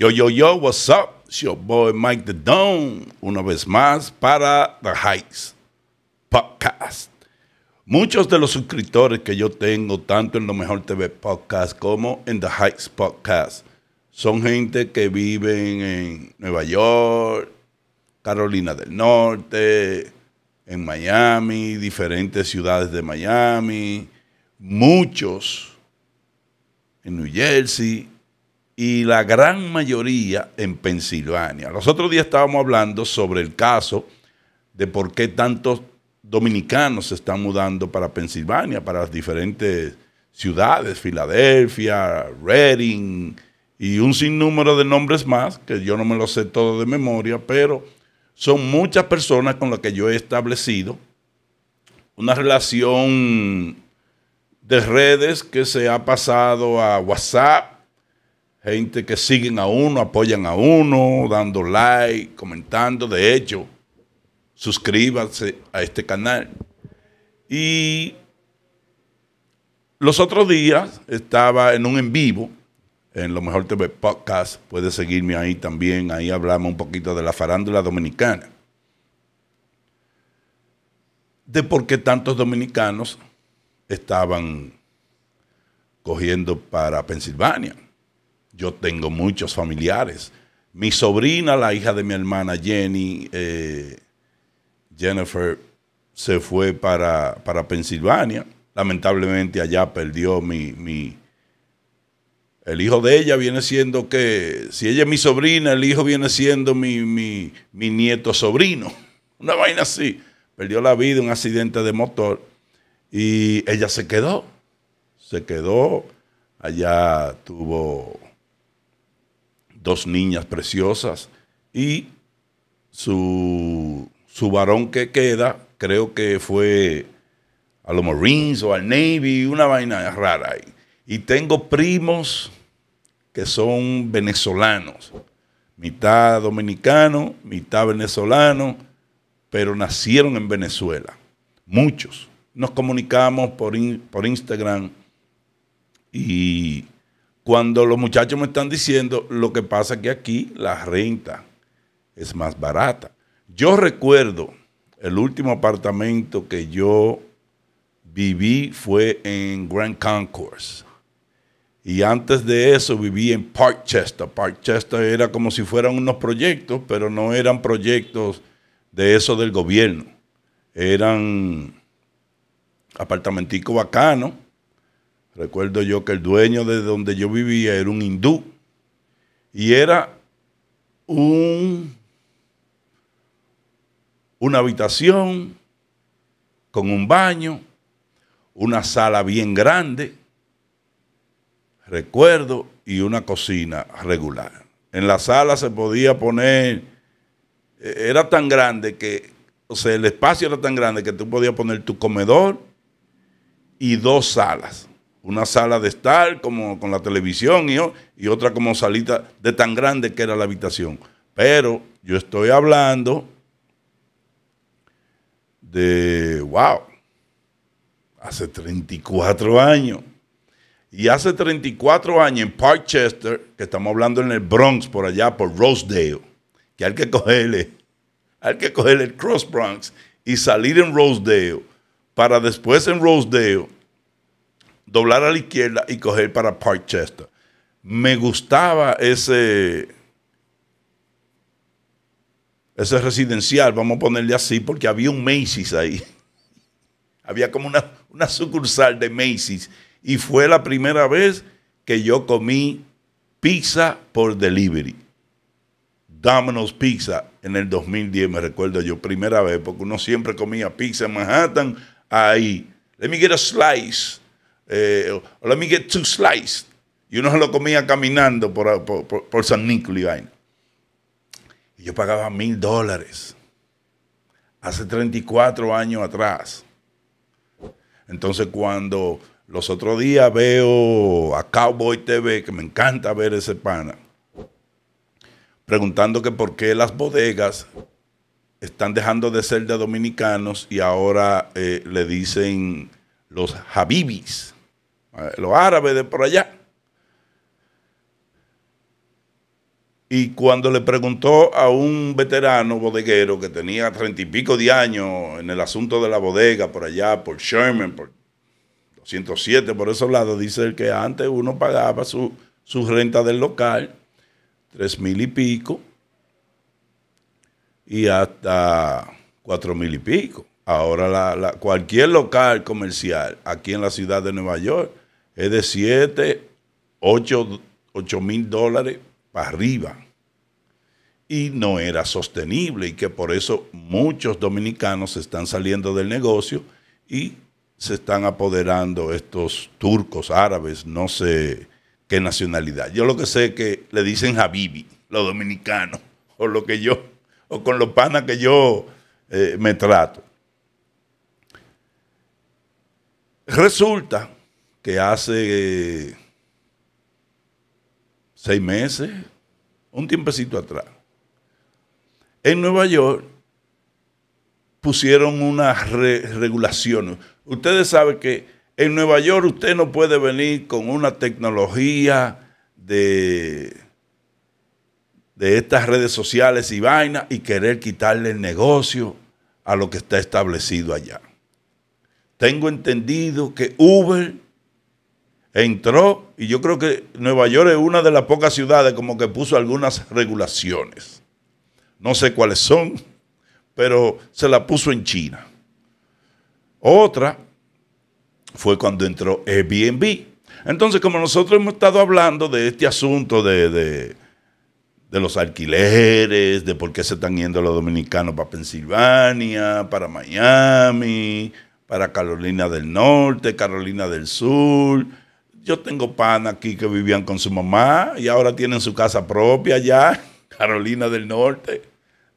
Yo, yo, yo, what's up? It's your boy Mike the Dome, una vez más para The Heights Podcast. Muchos de los suscriptores que yo tengo, tanto en Lo Mejor TV Podcast como en The Heights Podcast, son gente que vive en Nueva York, Carolina del Norte, en Miami, diferentes ciudades de Miami, muchos en New Jersey y la gran mayoría en Pensilvania. Los otros días estábamos hablando sobre el caso de por qué tantos dominicanos se están mudando para Pensilvania, para las diferentes ciudades, Filadelfia, Reading y un sinnúmero de nombres más, que yo no me lo sé todo de memoria, pero son muchas personas con las que yo he establecido una relación de redes que se ha pasado a WhatsApp, gente que siguen a uno, apoyan a uno, dando like, comentando. De hecho, suscríbanse a este canal. Y los otros días estaba en un en vivo, en Lo Mejor TV Podcast. Puedes seguirme ahí también. Ahí hablamos un poquito de la farándula dominicana. De por qué tantos dominicanos estaban cogiendo para Pensilvania yo tengo muchos familiares. Mi sobrina, la hija de mi hermana Jenny, eh, Jennifer, se fue para, Pensilvania. Lamentablemente allá perdió mi, mi... El hijo de ella viene siendo que, si ella es mi sobrina, el hijo viene siendo mi, mi nieto sobrino. Una vaina así. Perdió la vida en un accidente de motor y ella se quedó. Se quedó. Allá tuvo dos niñas preciosas y su, varón que queda, creo que fue a los Marines o al Navy, una vaina rara ahí. Y tengo primos que son venezolanos, mitad dominicano, mitad venezolano, pero nacieron en Venezuela, muchos. Nos comunicamos por, por Instagram y cuando los muchachos me están diciendo, lo que pasa es que aquí la renta es más barata. Yo recuerdo el último apartamento que yo viví fue en Grand Concourse. Y antes de eso viví en Parkchester. Parkchester era como si fueran unos proyectos, pero no eran proyectos de eso del gobierno. Eran apartamenticos bacanos Recuerdo yo que el dueño de donde yo vivía era un hindú y era un, una habitación con un baño, una sala bien grande, recuerdo, y una cocina regular. En la sala se podía poner, eh, era tan grande que, o sea, el espacio era tan grande que tú podías poner tu comedor y dos salas una sala de estar como con la televisión y, otra como salita de tan grande que era la habitación. Pero yo estoy hablando de, wow, hace 34 años. Y hace 34 años en Parkchester, que estamos hablando en el Bronx, por allá, por Rosedale, que hay que cogerle, hay que cogerle el Cross Bronx y salir en Rosedale para después en Rosedale doblar a la izquierda y coger para Chester. Me gustaba ese, residencial, vamos a ponerle así, porque había un Macy's ahí. Había como una, una sucursal de Macy's. Y fue la primera vez que yo comí pizza por delivery. Domino's Pizza en el 2010, me recuerdo yo, primera vez, porque uno siempre comía pizza en Manhattan. Ahí, let me get a slice eh, let me get two slices. Y uno se lo comía caminando por, San Nicolás y yo pagaba mil dólares. Hace 34 años atrás. Entonces cuando los otros días veo a Cowboy TV, que me encanta ver ese pana, preguntando que por qué las bodegas están dejando de ser de dominicanos y ahora eh, le dicen los habibis los árabes de por allá. Y cuando le preguntó a un veterano bodeguero que tenía treinta y pico de años en el asunto de la bodega, por allá, por Sherman, por 207, por esos lados, dice que antes uno pagaba su, renta del local, tres mil y pico, y hasta cuatro mil y pico. Ahora cualquier local comercial aquí en la ciudad de Nueva York es de 7, 8 mil dólares para arriba. Y no era sostenible y que por eso muchos dominicanos se están saliendo del negocio y se están apoderando estos turcos, árabes, no sé qué nacionalidad. Yo lo que sé es que le dicen Habibi, los dominicanos, o lo que yo, o con los panas que yo eh, me trato. Resulta que hace eh, seis meses, un tiempecito atrás, en Nueva York pusieron unas regulaciones. Ustedes saben que en Nueva York usted no puede venir con una tecnología de, de estas redes sociales y vainas y querer quitarle el negocio a lo que está establecido allá. Tengo entendido que Uber entró, y yo creo que Nueva York es una de las pocas ciudades como que puso algunas regulaciones. No sé cuáles son, pero se la puso en China. Otra fue cuando entró Airbnb. Entonces, como nosotros hemos estado hablando de este asunto de, de los alquileres, de por qué se están yendo los dominicanos para Pensilvania, para Miami, para Carolina del Norte, Carolina del Sur, yo tengo pan aquí que vivían con su mamá y ahora tienen su casa propia allá, Carolina del Norte.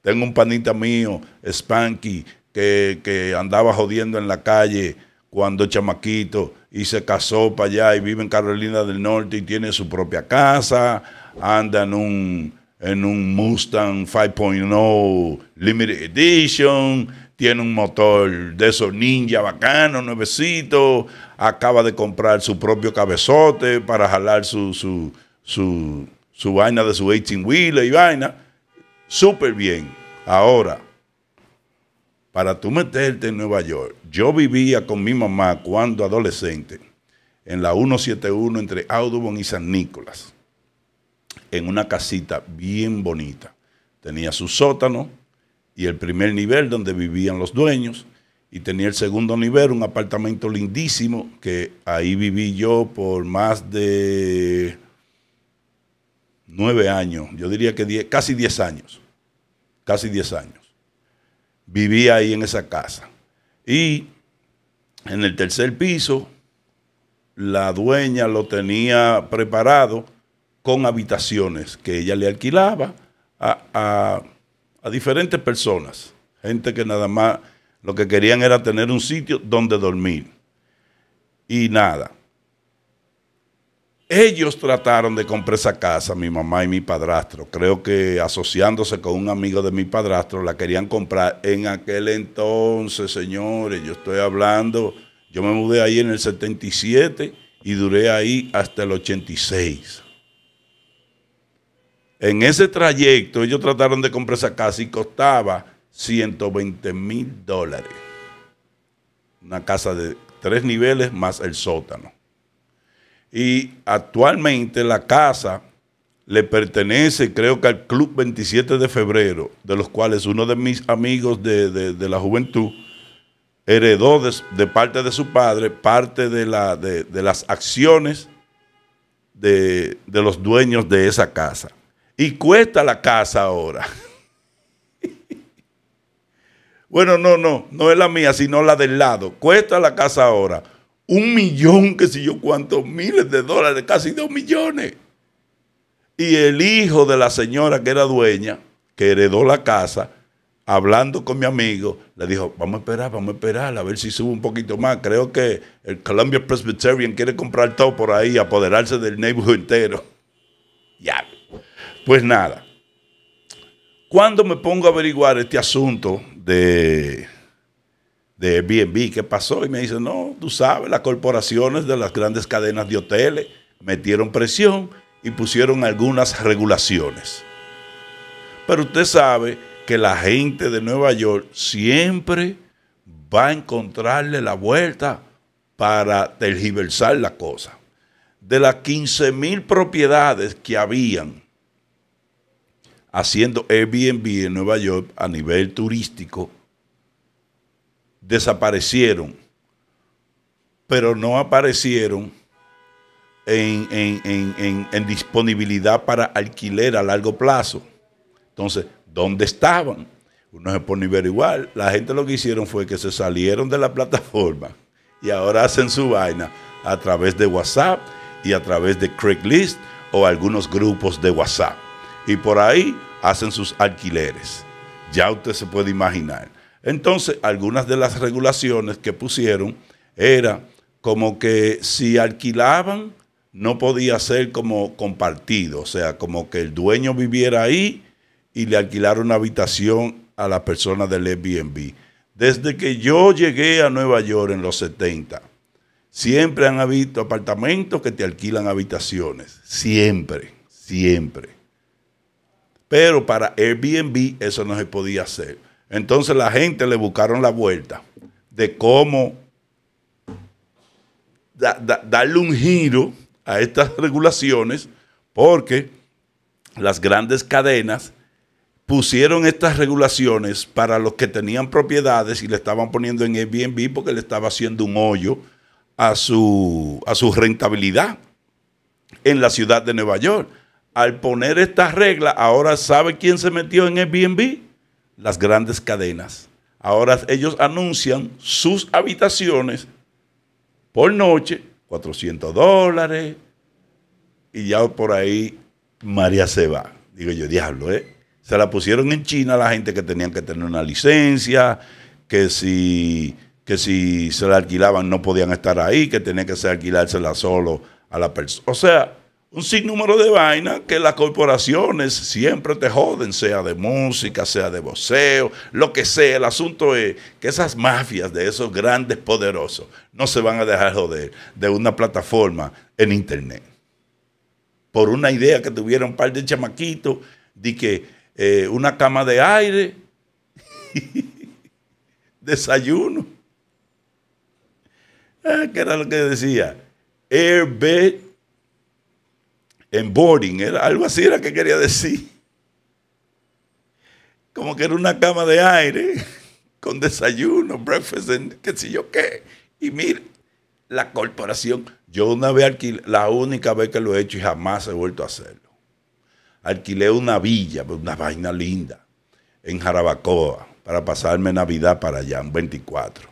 Tengo un panita mío, Spanky, que, andaba jodiendo en la calle cuando chamaquito y se casó para allá y vive en Carolina del Norte y tiene su propia casa, anda en un, en un Mustang 5.0 Limited Edition tiene un motor de esos ninja bacano, nuevecito, acaba de comprar su propio cabezote para jalar su, su, su vaina de su 18 wheeler y vaina. Súper bien. Ahora, para tú meterte en Nueva York, yo vivía con mi mamá cuando adolescente en la 171 entre Audubon y San Nicolás, en una casita bien bonita. Tenía su sótano, y el primer nivel donde vivían los dueños y tenía el segundo nivel, un apartamento lindísimo, que ahí viví yo por más de nueve años, yo diría que casi diez años, casi diez años. Vivía ahí en esa casa. Y en el tercer piso, la dueña lo tenía preparado con habitaciones que ella le alquilaba a a diferentes personas, gente que nada más lo que querían era tener un sitio donde dormir. Y nada. Ellos trataron de comprar esa casa, mi mamá y mi padrastro. Creo que asociándose con un amigo de mi padrastro, la querían comprar en aquel entonces, señores. Yo estoy hablando, yo me mudé ahí en el 77 y duré ahí hasta el 86. En ese trayecto ellos trataron de comprar esa casa y costaba 120 mil dólares. Una casa de tres niveles más el sótano. Y actualmente la casa le pertenece, creo que al Club 27 de Febrero, de los cuales uno de mis amigos de, la juventud heredó de, parte de su padre parte de, la, las acciones de los dueños de esa casa y cuesta la casa ahora. bueno, no, no, no es la mía, sino la del lado. Cuesta la casa ahora un millón, que si yo cuántos miles de dólares, casi dos millones. Y el hijo de la señora que era dueña, que heredó la casa, hablando con mi amigo, le dijo, vamos a esperar, vamos a esperar, a ver si sube un poquito más. Creo que el Columbia Presbyterian quiere comprar todo por ahí, apoderarse del neighborhood entero. Ya. Pues nada, cuando me pongo a averiguar este asunto de, de Airbnb, ¿qué pasó? Y me dicen, no, tú sabes, las corporaciones de las grandes cadenas de hoteles metieron presión y pusieron algunas regulaciones. Pero usted sabe que la gente de Nueva York siempre va a encontrarle la vuelta para tergiversar la cosa. De las 15 mil propiedades que habían haciendo Airbnb en Nueva York a nivel turístico, desaparecieron, pero no aparecieron en, disponibilidad para alquiler a largo plazo. Entonces, ¿dónde estaban? Uno se pone nivel igual. La gente lo que hicieron fue que se salieron de la plataforma y ahora hacen su vaina a través de WhatsApp y a través de Craigslist o algunos grupos de WhatsApp y por ahí hacen sus alquileres. Ya usted se puede imaginar. Entonces, algunas de las regulaciones que pusieron era como que si alquilaban, no podía ser como compartido, o sea, como que el dueño viviera ahí y le alquilara una habitación a la persona del Airbnb. Desde que yo llegué a Nueva York en los 70, siempre han habido apartamentos que te alquilan habitaciones, siempre, siempre. Pero para Airbnb eso no se podía hacer. Entonces la gente le buscaron la vuelta de cómo darle un giro a estas regulaciones porque las grandes cadenas pusieron estas regulaciones para los que tenían propiedades y le estaban poniendo en Airbnb porque le estaba haciendo un hoyo a su, a su rentabilidad en la ciudad de Nueva York al poner estas reglas ahora sabe quién se metió en Airbnb? Las grandes cadenas. Ahora ellos anuncian sus habitaciones por noche, 400 dólares, y ya por ahí María se va. Digo yo, diablo, ¿eh? Se la pusieron en China la gente que tenían que tener una licencia, que si, que si se la alquilaban no podían estar ahí, que tenía que ser alquilársela solo a la persona. O sea, un sinnúmero de vainas que las corporaciones siempre te joden, sea de música, sea de voceo, lo que sea. El asunto es que esas mafias de esos grandes poderosos no se van a dejar joder de una plataforma en Internet. Por una idea que tuvieron un par de chamaquitos de que eh, una cama de aire, desayuno. que ah, ¿Qué era lo que decía? Airbed en Boring, era, algo así era que quería decir. Como que era una cama de aire, con desayuno, breakfast, que qué sé yo qué. Y mire, la corporación, yo una vez alquilé, la única vez que lo he hecho y jamás he vuelto a hacerlo. Alquilé una villa, pues, una vaina linda, en Jarabacoa, para pasarme Navidad para allá, un 24.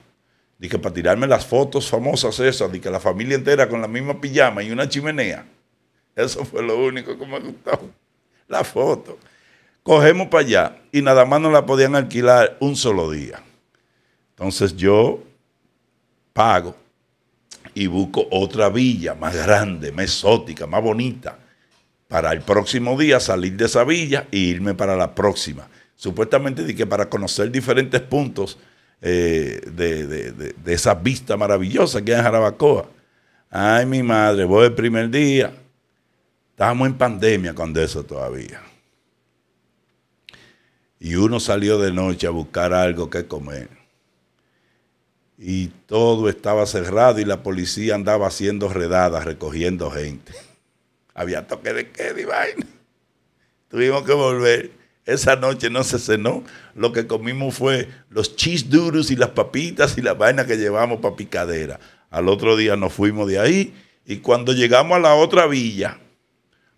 Dije, para tirarme las fotos famosas esas, de que la familia entera con la misma pijama y una chimenea. Eso fue lo único que me gustó. La foto. Cogemos para allá y nada más no la podían alquilar un solo día. Entonces yo pago y busco otra villa más grande, más exótica, más bonita, para el próximo día salir de esa villa e irme para la próxima. Supuestamente dije para conocer diferentes puntos eh, de, de, esa vista maravillosa que hay en Jarabacoa. Ay, mi madre, voy el primer día, Estábamos en pandemia cuando eso todavía. Y uno salió de noche a buscar algo que comer. Y todo estaba cerrado y la policía andaba haciendo redadas, recogiendo gente. Había toque de qué, divine vaina. Tuvimos que volver. Esa noche no se cenó. Lo que comimos fue los cheese duros y las papitas y las vainas que llevamos para picadera. Al otro día nos fuimos de ahí y cuando llegamos a la otra villa,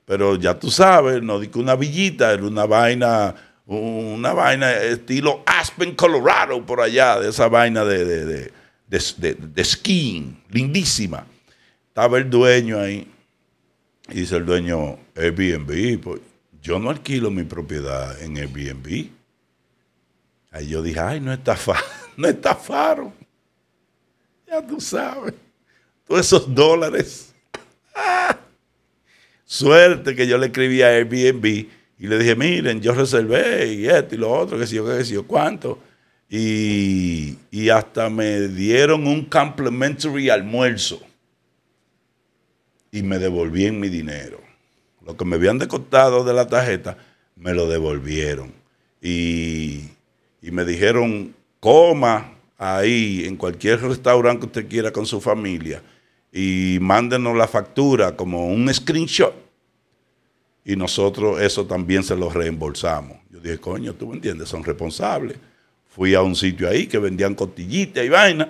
pero ya tú sabes, no digo una villita, era una vaina, una vaina estilo Aspen, Colorado, por allá, de esa vaina de, de, de, de, lindísima. Estaba el dueño ahí, y dice el dueño, Airbnb, pues yo no alquilo mi propiedad en Airbnb. Ahí yo dije, ay, no estafaron, no estafaron. Ya tú sabes, todos esos dólares. Suerte que yo le escribí a Airbnb y le dije, miren, yo reservé y esto y lo otro, que sé yo, qué sé yo, cuánto. Y, hasta me dieron un complimentary almuerzo. Y me devolvían mi dinero. Lo que me habían descontado de la tarjeta, me lo devolvieron. Y, y me dijeron, coma ahí en cualquier restaurante que usted quiera con su familia y mándenos la factura como un screenshot y nosotros eso también se lo reembolsamos. Yo dije, coño, tú me entiendes, son responsables. Fui a un sitio ahí que vendían costillitas y vaina,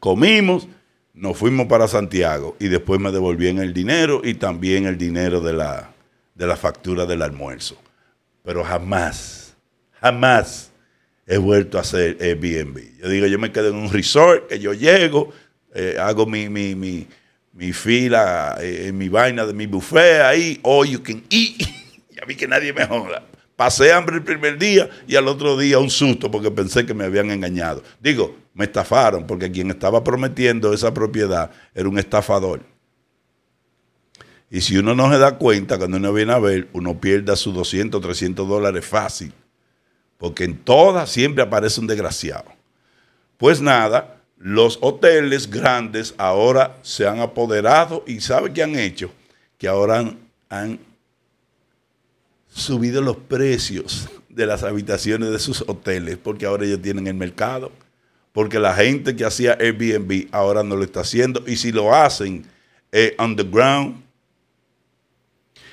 comimos, nos fuimos para Santiago y después me devolvían el dinero y también el dinero de la, de la factura del almuerzo. Pero jamás, jamás he vuelto a hacer Airbnb. Yo digo, yo me quedo en un resort, que yo llego, eh, hago mi mi fila, eh, eh, mi vaina de mi buffet ahí, hoy you can eat. ya vi que nadie me joda. Pasé hambre el primer día y al otro día un susto porque pensé que me habían engañado. Digo, me estafaron porque quien estaba prometiendo esa propiedad era un estafador. Y si uno no se da cuenta, cuando uno viene a ver, uno pierde sus 200, 300 dólares fácil. Porque en todas siempre aparece un desgraciado. Pues nada, los hoteles grandes ahora se han apoderado y ¿sabe qué han hecho? Que ahora han, subido los precios de las habitaciones de sus hoteles porque ahora ellos tienen el mercado. Porque la gente que hacía Airbnb ahora no lo está haciendo. Y si lo hacen underground,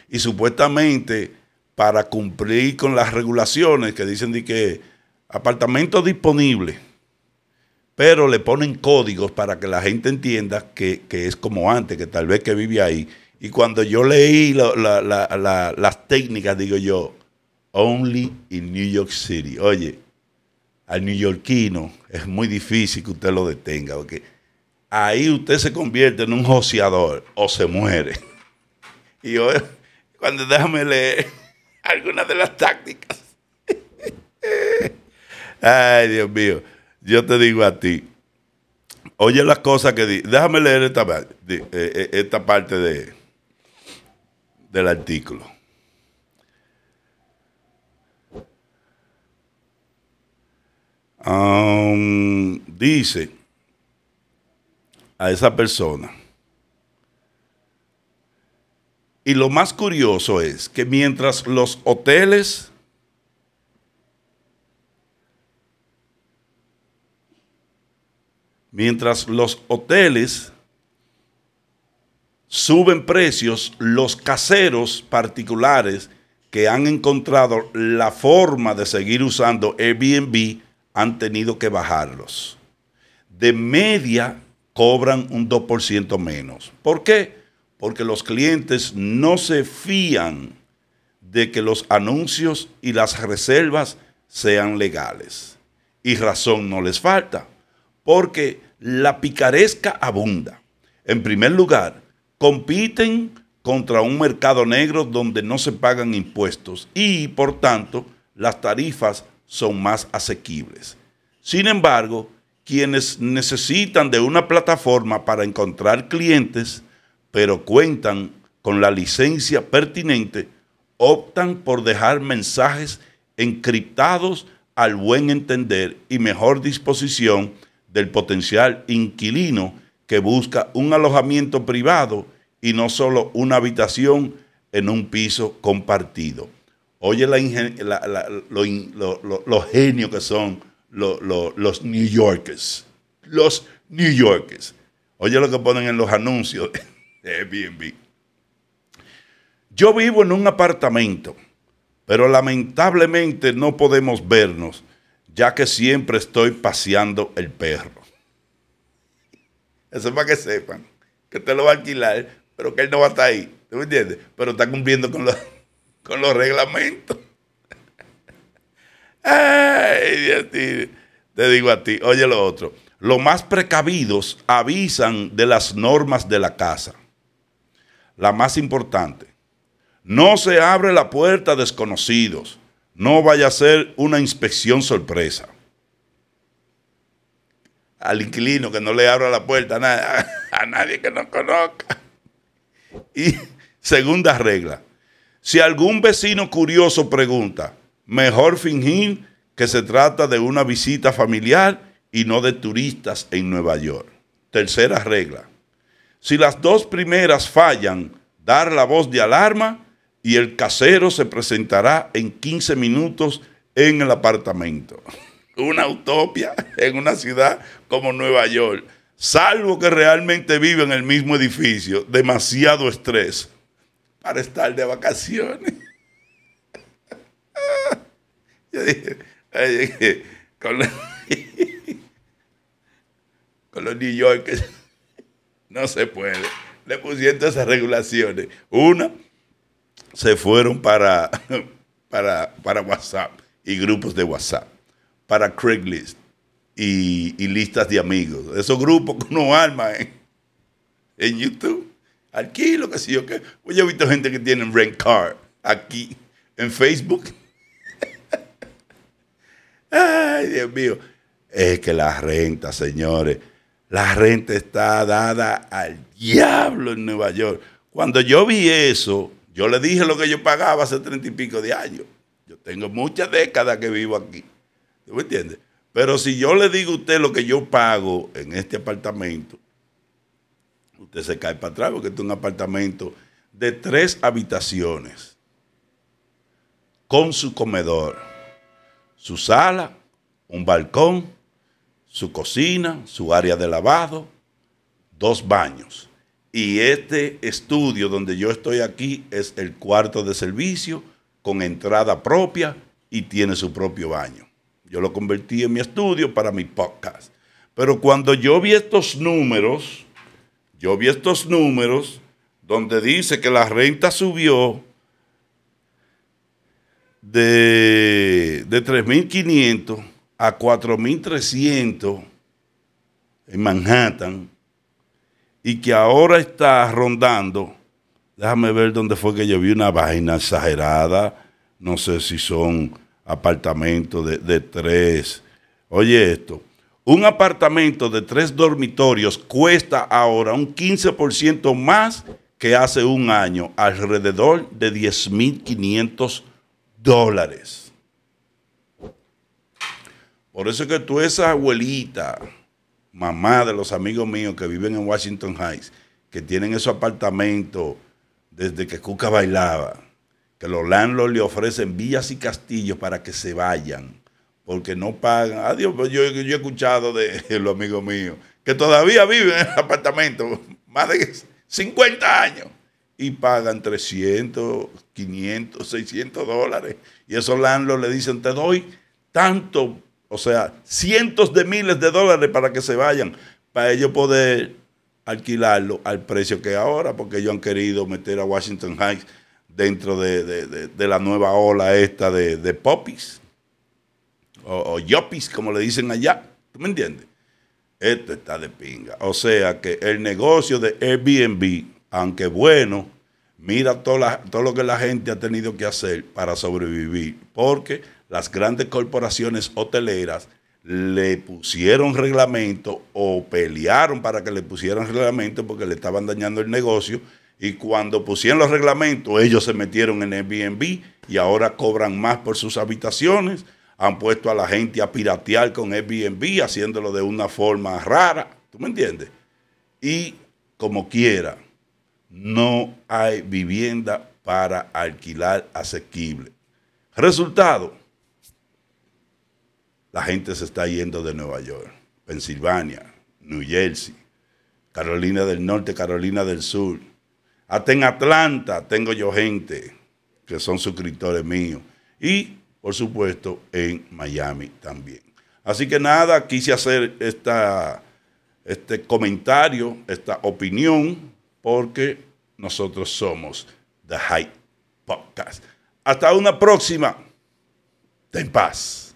y supuestamente para cumplir con las regulaciones que dicen de que apartamentos disponibles pero le ponen códigos para que la gente entienda que, es como antes, que tal vez que vive ahí. Y cuando yo leí las técnicas, digo yo, only in New York City. Oye, al neoyorquino es muy difícil que usted lo detenga, porque ahí usted se convierte en un joseador o se muere. Y hoy, cuando déjame leer algunas de las tácticas. Ay, Dios mío yo te digo a ti, oye las cosas que dice. Déjame leer esta, eh, eh, esta parte de, del artículo. Um, dice a esa persona. Y lo más curioso es que mientras los hoteles Mientras los hoteles suben precios, los caseros particulares que han encontrado la forma de seguir usando Airbnb han tenido que bajarlos. De media cobran un 2% menos. ¿Por qué? Porque los clientes no se fían de que los anuncios y las reservas sean legales. Y razón no les falta porque la picaresca abunda. En primer lugar, compiten contra un mercado negro donde no se pagan impuestos y, por tanto, las tarifas son más asequibles. Sin embargo, quienes necesitan de una plataforma para encontrar clientes, pero cuentan con la licencia pertinente, optan por dejar mensajes encriptados al buen entender y mejor disposición del potencial inquilino que busca un alojamiento privado y no solo una habitación en un piso compartido. Oye la, genios que son los New Yorkers. Los New Yorkers. Oye lo que ponen en los anuncios de Airbnb. Yo vivo en un apartamento, pero lamentablemente no podemos vernos ya que siempre estoy paseando el perro. Eso es para que sepan que usted lo va a alquilar, pero que él no va a estar ahí. ¿Tú me entiendes? Pero está cumpliendo con los, con los reglamentos. Ay, Te digo a ti, oye lo otro. Los más precavidos avisan de las normas de la casa. La más importante. No se abre la puerta a desconocidos. No vaya a ser una inspección sorpresa. Al inquilino que no le abra la puerta a, nadie que no conozca. Y segunda regla, si algún vecino curioso pregunta, mejor fingir que se trata de una visita familiar y no de turistas en Nueva York. Tercera regla, si las dos primeras fallan, dar la voz de alarma y el casero se presentará en 15 minutos en el apartamento. Una utopia en una ciudad como Nueva York. Salvo que realmente vive en el mismo edificio. Demasiado estrés para estar de vacaciones. Yo dije, con, los, con los New Yorkers no se puede. Le pusieron esas regulaciones. Una, se fueron para, para, WhatsApp y grupos de WhatsApp, para Craigslist y, listas de amigos. Esos grupos que uno arma en, YouTube. Aquí lo que sí, yo que. Pues he visto gente que tiene rent car aquí en Facebook. Ay, Dios mío. Es que la renta, señores, la renta está dada al diablo en Nueva York. Cuando yo vi eso, yo le dije lo que yo pagaba hace treinta y pico de años. Yo tengo muchas décadas que vivo aquí. ¿Tú me entiendes? Pero si yo le digo a usted lo que yo pago en este apartamento, usted se cae para atrás porque es un apartamento de tres habitaciones con su comedor, su sala, un balcón, su cocina, su área de lavado, dos baños. Y este estudio donde yo estoy aquí es el cuarto de servicio con entrada propia y tiene su propio baño. Yo lo convertí en mi estudio para mi podcast. Pero cuando yo vi estos números, yo vi estos números donde dice que la renta subió de, 3.500 a 4.300 en Manhattan y que ahora está rondando, déjame ver dónde fue que yo vi una vaina exagerada, no sé si son apartamentos de, tres. Oye esto, un apartamento de tres dormitorios cuesta ahora un 15% más que hace un año, alrededor de 10.500 dólares. Por eso que tú, esa abuelita, mamá de los amigos míos que viven en Washington Heights, que tienen esos apartamentos desde que Cuca bailaba, que los landlords le ofrecen villas y castillos para que se vayan, porque no pagan. Adiós, ah, pues yo, yo he escuchado de, de los amigos míos que todavía viven en el apartamento, más de 50 años, y pagan 300, 500, 600 dólares. Y esos landlords le dicen, te doy tanto o sea, cientos de miles de dólares para que se vayan, para ellos poder alquilarlo al precio que ahora, porque ellos han querido meter a Washington Heights dentro de, la nueva ola esta de, de poppies o, yopis, como le dicen allá. ¿Tú me entiendes? Esto está de pinga. O sea que el negocio de Airbnb, aunque bueno, mira todo, todo lo que la gente ha tenido que hacer para sobrevivir, porque las grandes corporaciones hoteleras le pusieron reglamento o pelearon para que le pusieran reglamento porque le estaban dañando el negocio. Y cuando pusieron los reglamentos, ellos se metieron en Airbnb y ahora cobran más por sus habitaciones. Han puesto a la gente a piratear con Airbnb, haciéndolo de una forma rara. ¿Tú me entiendes? Y como quiera, no hay vivienda para alquilar asequible. Resultado, la gente se está yendo de Nueva York, Pensilvania, New Jersey, Carolina del Norte, Carolina del Sur. Hasta en Atlanta tengo yo gente que son suscriptores míos. Y, por supuesto, en Miami también. Así que nada, quise hacer este comentario, esta opinión, porque nosotros somos The Hype Podcast. Hasta una próxima. Ten paz.